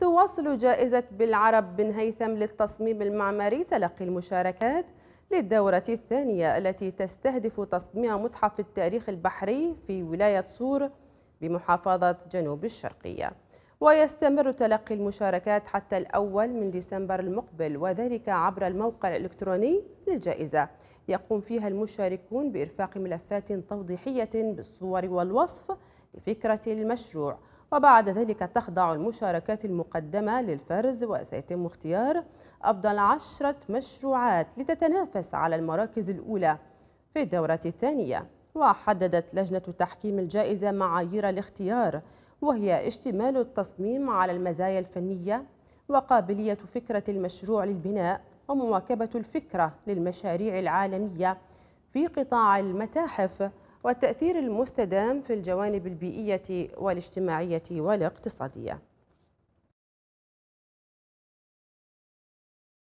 تواصل جائزة بالعرب بن هيثم للتصميم المعماري تلقي المشاركات للدورة الثانية التي تستهدف تصميم متحف التاريخ البحري في ولاية صور بمحافظة جنوب الشرقية ويستمر تلقي المشاركات حتى الأول من ديسمبر المقبل وذلك عبر الموقع الإلكتروني للجائزة يقوم فيها المشاركون بإرفاق ملفات توضيحية بالصور والوصف لفكرة المشروع وبعد ذلك تخضع المشاركات المقدمة للفرز وسيتم اختيار أفضل عشرة مشروعات لتتنافس على المراكز الأولى في الدورة الثانية وحددت لجنة تحكيم الجائزة معايير الاختيار وهي اشتمال التصميم على المزايا الفنية وقابلية فكرة المشروع للبناء ومواكبة الفكرة للمشاريع العالمية في قطاع المتاحف والتأثير المستدام في الجوانب البيئية والاجتماعية والاقتصادية